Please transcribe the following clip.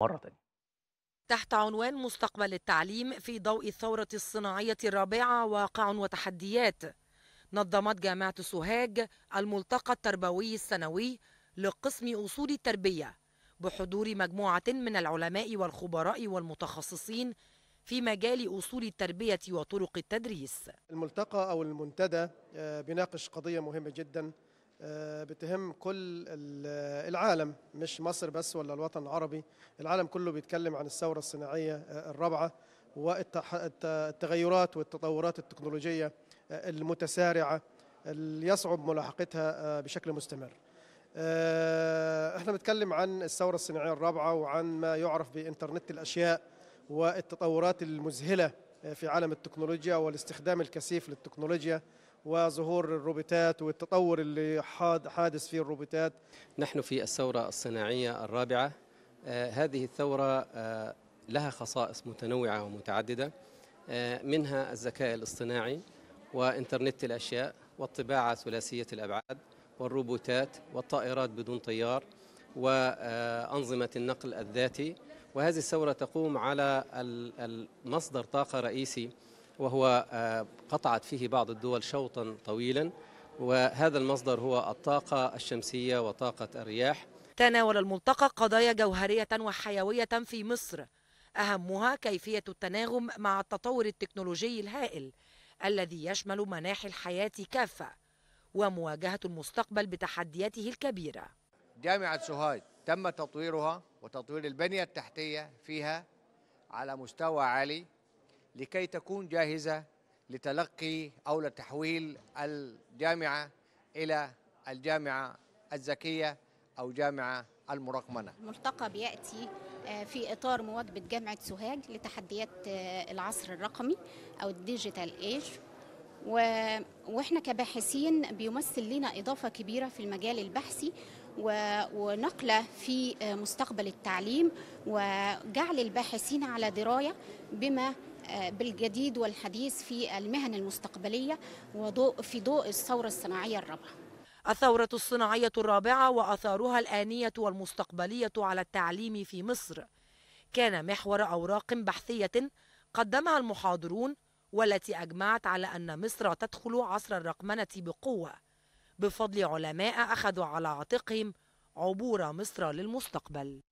مرة تانية تحت عنوان مستقبل التعليم في ضوء الثورة الصناعية الرابعة واقع وتحديات نظمت جامعة سوهاج الملتقى التربوي السنوي لقسم أصول التربية بحضور مجموعة من العلماء والخبراء والمتخصصين في مجال أصول التربية وطرق التدريس الملتقى أو المنتدى آه، بيناقش قضية مهمة جداً آه، بتهم كل العالم مش مصر بس ولا الوطن العربي العالم كله بيتكلم عن الثورة الصناعية آه، الرابعة والتغيرات والتطورات التكنولوجية آه، المتسارعة اللي يصعب ملاحقتها بشكل مستمر احنا بنتكلم عن الثورة الصناعية الرابعة وعن ما يعرف بإنترنت الأشياء والتطورات المذهلة في عالم التكنولوجيا والاستخدام الكثيف للتكنولوجيا وظهور الروبوتات والتطور اللي حادث في الروبوتات نحن في الثورة الصناعية الرابعة آه هذه الثورة آه لها خصائص متنوعة ومتعددة آه منها الذكاء الاصطناعي وإنترنت الأشياء والطباعة ثلاثية الأبعاد والروبوتات والطائرات بدون طيار وأنظمة آه، النقل الذاتي وهذه الثورة تقوم على مصدر طاقة رئيسي وهو آه، قطعت فيه بعض الدول شوطا طويلا وهذا المصدر هو الطاقة الشمسية وطاقة الرياح تناول الملتقى قضايا جوهرية وحيوية في مصر أهمها كيفية التناغم مع التطور التكنولوجي الهائل الذي يشمل مناحي الحياة كافة ومواجهة المستقبل بتحدياته الكبيرة جامعة سوهاج تم تطويرها وتطوير البنية التحتية فيها على مستوى عالي لكي تكون جاهزة لتلقي أو لتحويل الجامعة إلى الجامعة الذكية أو جامعة المرقمنة الملتقى بيأتي آه، في إطار مواكبة جامعة سوهاج لتحديات آه، العصر الرقمي أو الديجيتال ايج و... واحنا كباحثين بيمثل لنا اضافه كبيره في المجال البحثي و... ونقله في آه، مستقبل التعليم وجعل الباحثين على درايه بما بالجديد والحديث في المهن المستقبلية وضوء في ضوء الثورة الصناعية الرابعة الثورة الصناعية الرابعة وأثارها الآنية والمستقبلية على التعليم في مصر كان محور أوراق بحثية قدمها المحاضرون والتي أجمعت على أن مصر تدخل عصر الرقمنة بقوة بفضل علماء أخذوا على عاتقهم عبور مصر للمستقبل